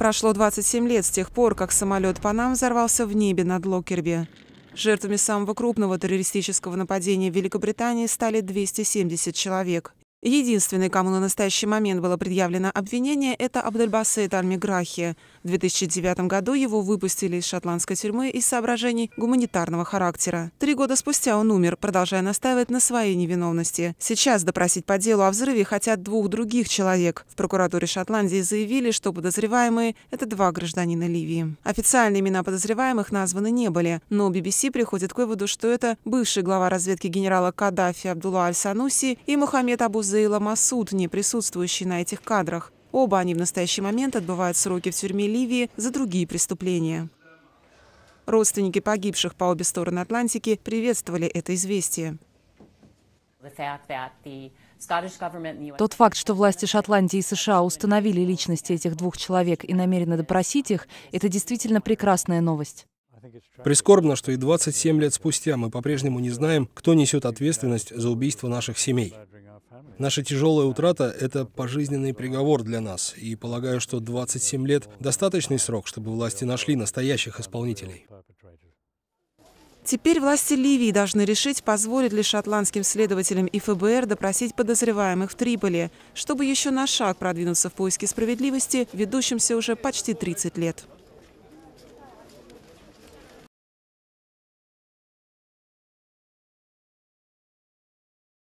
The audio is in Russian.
Прошло 27 лет с тех пор, как самолет «Панам» взорвался в небе над Локерби. Жертвами самого крупного террористического нападения в Великобритании стали 270 человек. Единственный, кому на настоящий момент было предъявлено обвинение, это Абдельбасейт аль В 2009 году его выпустили из шотландской тюрьмы из соображений гуманитарного характера. Три года спустя он умер, продолжая настаивать на своей невиновности. Сейчас допросить по делу о взрыве хотят двух других человек. В прокуратуре Шотландии заявили, что подозреваемые – это два гражданина Ливии. Официальные имена подозреваемых названы не были, но BBC приходит к выводу, что это бывший глава разведки генерала Каддафи Абдулла Аль-Сануси и Мухаммед Абу Заила Масуд, не присутствующий на этих кадрах. Оба они в настоящий момент отбывают сроки в тюрьме Ливии за другие преступления. Родственники погибших по обе стороны Атлантики приветствовали это известие. Тот факт, что власти Шотландии и США установили личности этих двух человек и намерены допросить их, это действительно прекрасная новость. Прискорбно, что и 27 лет спустя мы по-прежнему не знаем, кто несет ответственность за убийство наших семей. Наша тяжелая утрата — это пожизненный приговор для нас, и полагаю, что 27 лет — достаточный срок, чтобы власти нашли настоящих исполнителей. Теперь власти Ливии должны решить, позволит ли шотландским следователям и ФБР допросить подозреваемых в Триполи, чтобы еще на шаг продвинуться в поиске справедливости, ведущимся уже почти 30 лет.